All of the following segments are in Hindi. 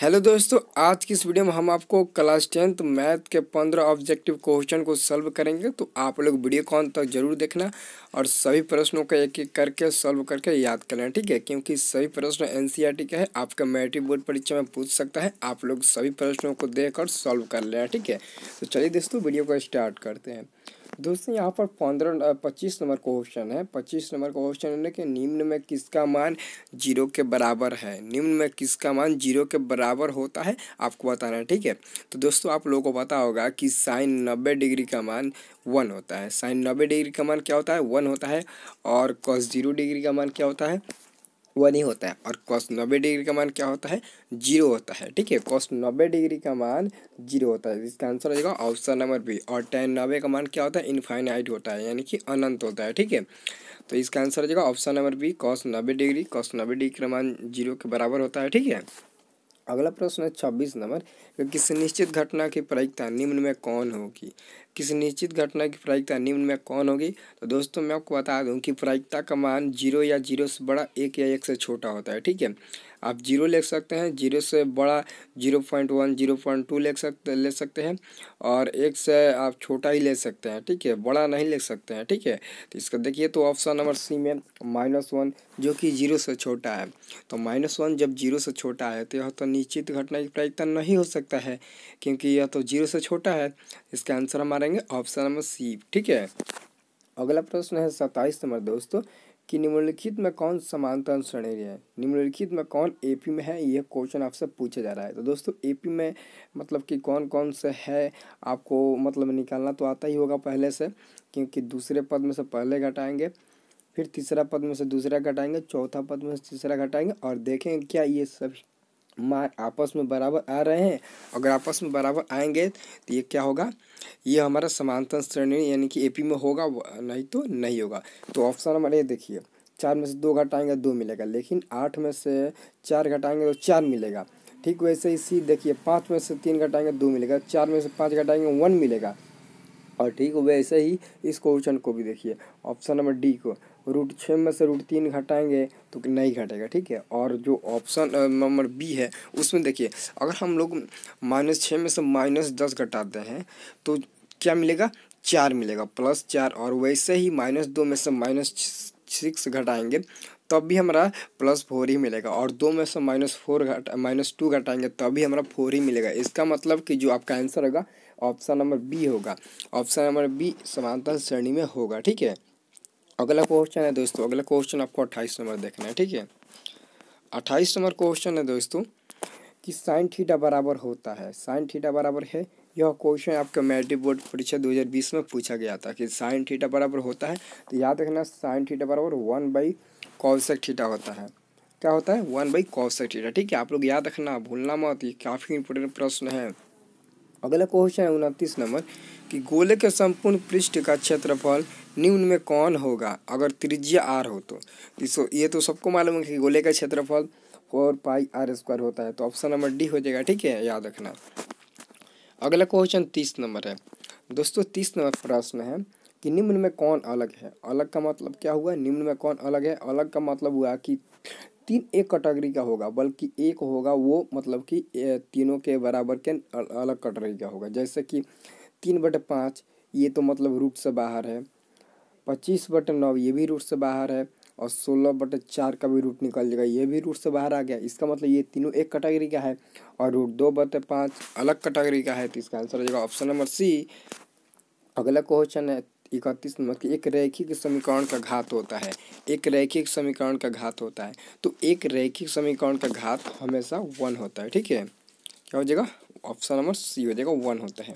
हेलो दोस्तों आज की इस वीडियो में हम आपको क्लास टेंथ मैथ के पंद्रह ऑब्जेक्टिव क्वेश्चन को सॉल्व करेंगे तो आप लोग वीडियो कॉन तक जरूर देखना और सभी प्रश्नों को एक एक करके सॉल्व करके याद करना ठीक है क्योंकि सभी प्रश्न एन के है आपका मैट्रिक बोर्ड परीक्षा में पूछ सकता है आप लोग सभी प्रश्नों को देख कर सॉल्व कर लेना ठीक है तो चलिए दोस्तों वीडियो को स्टार्ट करते हैं दोस्तों यहाँ पर पंद्रह पच्चीस नंबर का ऑप्शन है पच्चीस नंबर का ऑप्शन है कि निम्न में किसका मान जीरो के बराबर है निम्न में किसका मान जीरो के बराबर होता है आपको बताना है ठीक है तो दोस्तों आप लोगों को पता होगा कि साइन नब्बे डिग्री का मान वन होता है साइन नब्बे डिग्री का मान क्या होता है वन होता है और कॉस जीरो डिग्री का मान क्या होता है वन ही होता है और कॉस नब्बे डिग्री का मान क्या होता है जीरो होता है ठीक है कॉस नब्बे डिग्री का मान जीरो होता है इसका आंसर हो जाएगा ऑप्शन नंबर बी और टेन नब्बे का मान क्या होता है इनफाइनाइट होता है यानी कि अनंत होता है ठीक है तो इसका आंसर हो जाएगा ऑप्शन नंबर बी कॉस नब्बे डिग्री कॉस नब्बे डिग्री का मान जीरो के बराबर होता है ठीक है अगला प्रश्न है छब्बीस नंबर क्योंकि निश्चित घटना की प्रयुक्ता निम्न में कौन होगी किसी निश्चित घटना की प्रायिकता निम्न में कौन होगी तो दोस्तों मैं आपको बता दूं कि प्रायिकता का मान जीरो या जीरो से बड़ा एक या एक से छोटा होता है ठीक है आप जीरो ले सकते हैं जीरो से बड़ा zero point one zero point two ले सकते ले सकते हैं और एक से आप छोटा ही ले सकते हैं ठीक है बड़ा नहीं ले सकते हैं ठीक है तो इसका देखिए तो ऑप्शन नंबर सी में माइनस वन जो कि जीरो से छोटा है तो माइनस वन जब जीरो से छोटा है तो यह तो निश्चित घटना की प्रायिकता नहीं हो सकता है क्योंकि यह तो जीरो से छोटा है इसका आंसर हमारा करेंगे ऑप्शन नंबर सी ठीक है अगला प्रश्न है सत्ताईस नंबर दोस्तों कि निम्नलिखित में कौन समांतर श्रेणी है निम्नलिखित में कौन एपी में है यह क्वेश्चन आपसे पूछा जा रहा है तो दोस्तों एपी में मतलब कि कौन कौन से है आपको मतलब निकालना तो आता ही होगा पहले से क्योंकि दूसरे पद में से पहले घटाएंगे फिर तीसरा पद में से दूसरा घटाएंगे चौथा पद में से तीसरा घटाएंगे और देखेंगे क्या ये सभी मार आपस में बराबर आ रहे हैं अगर आपस में बराबर आएंगे तो ये क्या होगा ये हमारा समांतर श्रेणी यानी कि एपी में होगा नहीं तो नहीं होगा तो ऑप्शन नंबर ए देखिए चार में से दो घटाएंगे दो मिलेगा लेकिन आठ में से चार घटाएंगे तो चार मिलेगा ठीक वैसे ही सी देखिए पाँच में से तीन घटाएंगे दो मिलेगा चार में से पाँच घटाएंगे वन मिलेगा और ठीक वैसे ही इस क्वेश्चन को भी देखिए ऑप्शन नंबर डी को रूट छः में से रूट तीन घटाएंगे तो नहीं घटेगा ठीक है और जो ऑप्शन नंबर बी है उसमें देखिए अगर हम लोग माइनस छः में से माइनस दस घटाते हैं तो क्या मिलेगा चार मिलेगा प्लस चार और वैसे ही माइनस दो में से माइनस सिक्स घटाएंगे तब भी हमारा प्लस फोर ही मिलेगा और दो में से माइनस फोर घटा माइनस टू घटाएंगे तब भी हमारा फोर ही मिलेगा इसका मतलब कि जो आपका आंसर होगा ऑप्शन नंबर बी होगा ऑप्शन नंबर बी समानता श्रेणी में होगा ठीक है अगला क्वेश्चन है दोस्तों अगला क्वेश्चन आपको अट्ठाईस नंबर देखना है ठीक है अट्ठाईस नंबर क्वेश्चन है दोस्तों कि साइन थीटा बराबर होता है साइन थीटा बराबर है यह क्वेश्चन आपका मैट्रिक बोर्ड परीक्षा 2020 में पूछा गया था कि साइन थीटा बराबर होता है तो याद रखना साइन थीटा बराबर वन बाई कौशक थीटा होता है क्या होता है वन बाई कौशक थीटा ठीक है आप लोग याद रखना भूलना मत ये काफ़ी इंपोर्टेंट प्रश्न है अगला क्वेश्चन है उनतीस नंबर कि गोले के संपूर्ण पृष्ठ का क्षेत्रफल निम्न में कौन होगा अगर त्रिज्या आर हो तो इसको ये तो सबको मालूम है कि गोले का क्षेत्रफल फोर पाई आर स्क्वायर होता है तो ऑप्शन नंबर डी हो जाएगा ठीक है याद रखना अगला क्वेश्चन तीस नंबर है दोस्तों तीस नंबर प्रश्न है कि निम्न में कौन अलग है अलग का मतलब क्या हुआ निम्न में कौन अलग है अलग का मतलब हुआ कि तीन एक कैटेगरी का होगा बल्कि एक होगा वो मतलब कि तीनों के बराबर के अलग कैटेगरी का होगा जैसे कि तीन बटे पाँच ये तो मतलब रूट से बाहर है पच्चीस बटे नौ ये भी रूट से बाहर है और सोलह बटे चार का भी रूट निकल जाएगा ये भी रूट से बाहर आ गया इसका मतलब ये तीनों एक कैटेगरी का है और रूट दो बटे पाँच अलग कैटेगरी का है तो इसका आंसर हो जाएगा ऑप्शन नंबर सी अगला क्वेश्चन है इकतीस नंबर के एक रैखिक समीकरण का घात होता है एक रैखिक समीकरण का घात होता है तो एक रैखिक समीकरण का घात हमेशा वन होता है ठीक है क्या हो जाएगा ऑप्शन नंबर सी हो जाएगा वन होता है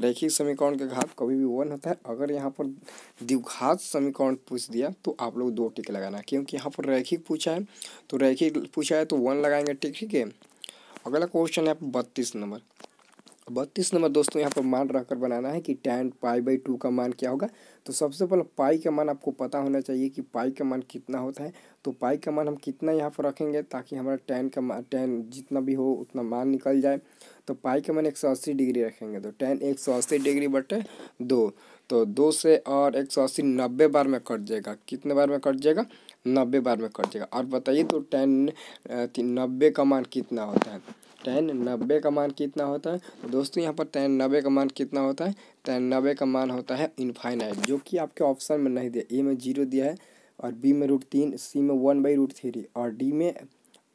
रैखिक समीकरण का घात कभी भी वन होता है अगर यहाँ पर द्विघात समीकरण पूछ दिया तो आप लोग दो टिक लगाना क्योंकि यहाँ पर रैखिक पूछा है तो रैखिक पूछा है तो वन लगाएंगे टिक ठीक है अगला क्वेश्चन है आप बत्तीस नंबर बत्तीस नंबर दोस्तों यहाँ पर मान रह कर बनाना है कि टेन पाई बाई टू का मान क्या होगा तो सबसे पहले पाई का मान आपको पता होना चाहिए कि पाई का मान कितना होता है तो पाई का मान हम कितना यहाँ पर रखेंगे ताकि हमारा टेन का मान टेन जितना भी हो उतना मान निकल जाए तो पाई का मान एक सौ अस्सी डिग्री रखेंगे तो टेन एक सौ अस्सी डिग्री बटे दो तो दो से और एक सौ अस्सी नब्बे बार में कट जाएगा कितने बार में कट जाएगा नब्बे बार में कट जाएगा और बताइए तो टेन नब्बे का मान कितना होता है टेन नब्बे का मान कितना होता है तो दोस्तों यहाँ पर टेन नब्बे का मान कितना होता है टेन नब्बे का मान होता है इनफाइनाइट जो कि आपके ऑप्शन में नहीं दिया ए में जीरो दिया है और बी में रूट तीन सी में वन बाई रूट थ्री और डी में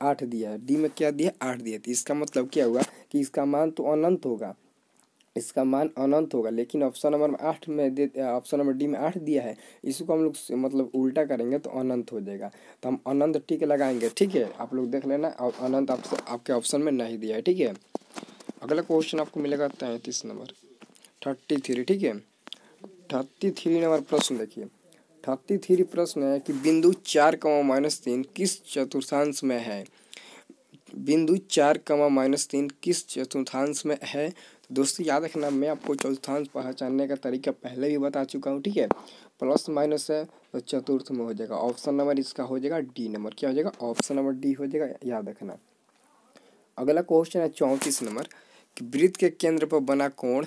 आठ दिया है डी में क्या दिया आठ दिया तो इसका मतलब क्या हुआ कि इसका मान तो अनंत होगा इसका मान अनंत होगा लेकिन ऑप्शन नंबर आठ में दे ऑप्शन नंबर डी में आठ दिया है इसको हम लोग मतलब उल्टा करेंगे तो अनंत हो जाएगा तो हम अनंत टिक लगाएंगे ठीक है आप लोग देख लेना और अनंत आपसे आपके ऑप्शन में नहीं दिया है ठीक है अगला क्वेश्चन आपको मिलेगा तैंतीस नंबर थर्टी थ्री ठीक है थर्टी थ्री नंबर प्रश्न देखिए थर्टी थ्री प्रश्न है कि बिंदु चार कमा माइनस तीन किस चतुर्थांश में है बिंदु चार कमा माइनस तीन किस चतुर्थांश में है दोस्तों याद रखना मैं आपको चौथांश पहचानने का तरीका पहले भी बता चुका हूँ ठीक है प्लस माइनस है तो चतुर्थ में हो जाएगा ऑप्शन नंबर इसका हो जाएगा डी नंबर क्या हो जाएगा ऑप्शन नंबर डी हो जाएगा याद रखना अगला क्वेश्चन है चौंतीस नंबर कि वृत्त के केंद्र पर बना कोण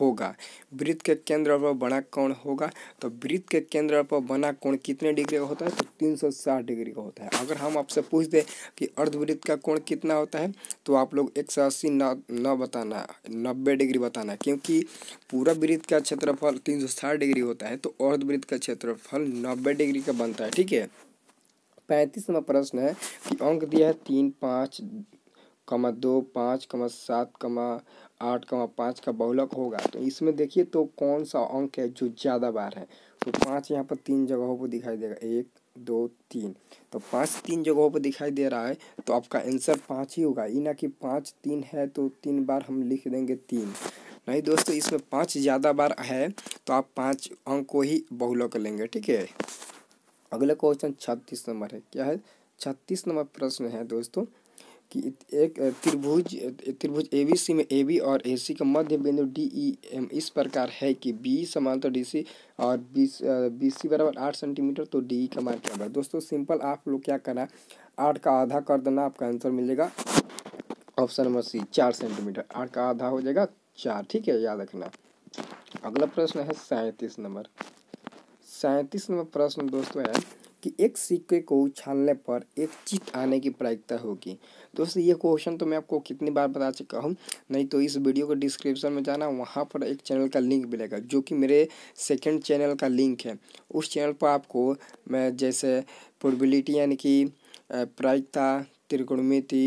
होगा वृत्त के केंद्र पर बना कोण होगा तो वृत्त के केंद्र पर बना कोण कितने डिग्री का होता है तो तीन सौ साठ डिग्री का होता है अगर हम आपसे पूछ दें कि अर्धवृत्त का कोण कितना होता है तो आप लोग एक सौ अस्सी न बताना नब्बे डिग्री बताना क्योंकि पूरा वृत्त का क्षेत्रफल तीन सौ साठ डिग्री होता है तो अर्धवृत्त का क्षेत्रफल नब्बे डिग्री का बनता है ठीक है पैंतीसवा प्रश्न है कि अंक दिया है तीन पाँच कमा दो पाँच कमा सात कमा आठ कमा पाँच का बहुलक होगा तो इसमें देखिए तो कौन सा अंक है जो ज़्यादा बार है तो पाँच यहाँ पर तीन जगहों पर दिखाई देगा एक दो तीन तो पाँच तीन जगहों पर दिखाई दे रहा है तो आपका आंसर पाँच ही होगा ये ना कि पाँच तीन है तो तीन बार हम लिख देंगे तीन नहीं दोस्तों इसमें पाँच ज़्यादा बार है तो आप पाँच अंक को ही बहुलक लेंगे ठीक है अगला क्वेश्चन छत्तीस नंबर है क्या है छत्तीस नंबर प्रश्न है दोस्तों कि एक त्रिभुज त्रिभुज ए बी सी में ए बी और ए सी का मध्य बिंदु डी ई एम इस प्रकार है कि बी समांतर डी सी और बी बी सी बराबर आठ सेंटीमीटर तो डी ई का मान क्या बराबर दोस्तों सिंपल आप लोग क्या करना आठ का आधा कर देना आपका आंसर मिलेगा ऑप्शन नंबर सी चार सेंटीमीटर आठ का आधा हो जाएगा चार ठीक है याद रखना अगला प्रश्न है सैंतीस नंबर सैंतीस नंबर प्रश्न दोस्तों है कि एक सिक्के को उछालने पर एक चित आने की प्रायिकता होगी दोस्तों ये क्वेश्चन तो मैं आपको कितनी बार बता चुका हूँ नहीं तो इस वीडियो को डिस्क्रिप्शन में जाना वहाँ पर एक चैनल का लिंक मिलेगा जो कि मेरे सेकंड चैनल का लिंक है उस चैनल पर आपको मैं जैसे प्रोबिलिटी यानी कि प्रायिकता त्रिकोणमिति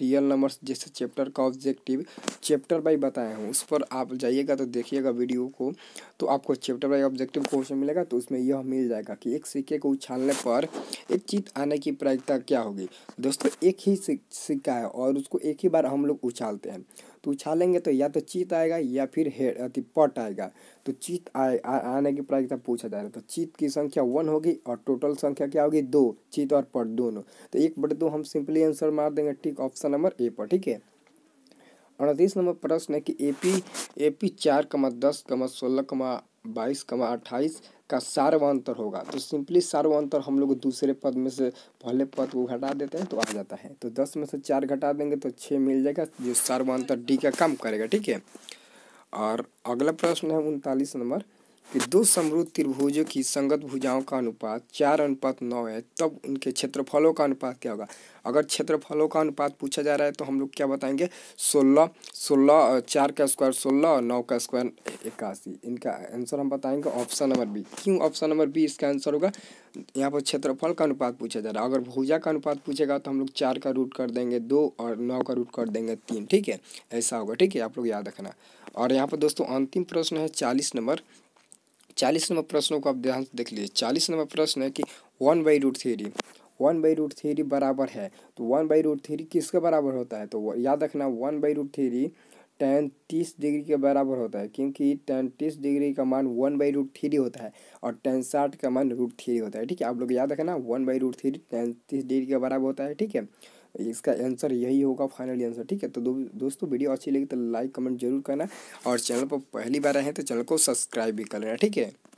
रियल नंबर्स जैसे चैप्टर का ऑब्जेक्टिव चैप्टर बाई बताया हूँ उस पर आप जाइएगा तो देखिएगा वीडियो को तो आपको चैप्टर बाई ऑब्जेक्टिव क्वेश्चन मिलेगा तो उसमें यह मिल जाएगा कि एक सिक्के को उछालने पर एक चीज आने की प्रायिकता क्या होगी दोस्तों एक ही सिक्का है और उसको एक ही बार हम लोग उछालते हैं तो उछालेंगे तो या तो चीत आएगा या फिर हेड अति पट आएगा तो चीत आए आ, आने की प्रायिकता पूछा जा रहा है तो चीत की संख्या वन होगी और टोटल संख्या क्या होगी दो चीत और पट दोनों तो एक बटे दो हम सिंपली आंसर मार देंगे ठीक ऑप्शन नंबर ए पर ठीक है अड़तीस नंबर प्रश्न है कि ए पी ए पी चार कमा दस कमा सोलह कमा बाईस कमा अट्ठाईस का सार्वांतर होगा तो सिंपली सार्वान्तर हम लोग दूसरे पद में से पहले पद को घटा देते हैं तो आ जाता है तो दस में से चार घटा देंगे तो छः मिल जाएगा जो सार्वान्तर डी का काम करेगा ठीक है और अगला प्रश्न है उनतालीस नंबर कि दो समृद्ध त्रिभुजों की संगत भुजाओं का अनुपात चार अनुपात नौ है तब उनके क्षेत्रफलों का अनुपात क्या होगा अगर क्षेत्रफलों का अनुपात पूछा जा रहा है तो हम लोग क्या बताएंगे सोलह सोलह और चार का स्क्वायर सोलह और नौ का स्क्वायर इक्यासी इनका आंसर हम बताएंगे ऑप्शन नंबर बी क्यों ऑप्शन नंबर बी इसका आंसर होगा यहाँ पर क्षेत्रफल का अनुपात पूछा जा रहा है अगर भुजा का अनुपात पूछेगा तो हम लोग चार का रूट कर देंगे दो और नौ का रूट कर देंगे तीन ठीक है ऐसा होगा ठीक है आप लोग याद रखना और यहाँ पर दोस्तों अंतिम प्रश्न है चालीस नंबर चालीस नंबर प्रश्नों को आप ध्यान से देख लीजिए चालीस नंबर प्रश्न है कि one by root three one by root three बराबर है तो वन बाई रूट थ्री किसके बराबर होता है तो याद रखना one by root three tan तीस डिग्री के बराबर होता है क्योंकि टेन तीस डिग्री का मान वन बाई रूट थ्री होता है और टेन साठ का मान रूट थ्री होता है ठीक है आप लोग याद रखना one by root three tan तीस डिग्री के बराबर होता है ठीक है इसका आंसर यही होगा फाइनल आंसर ठीक है तो दो, दोस्तों वीडियो अच्छी लगी तो लाइक कमेंट जरूर करना और चैनल पर पहली बार आए हैं तो चैनल को सब्सक्राइब भी कर लेना ठीक है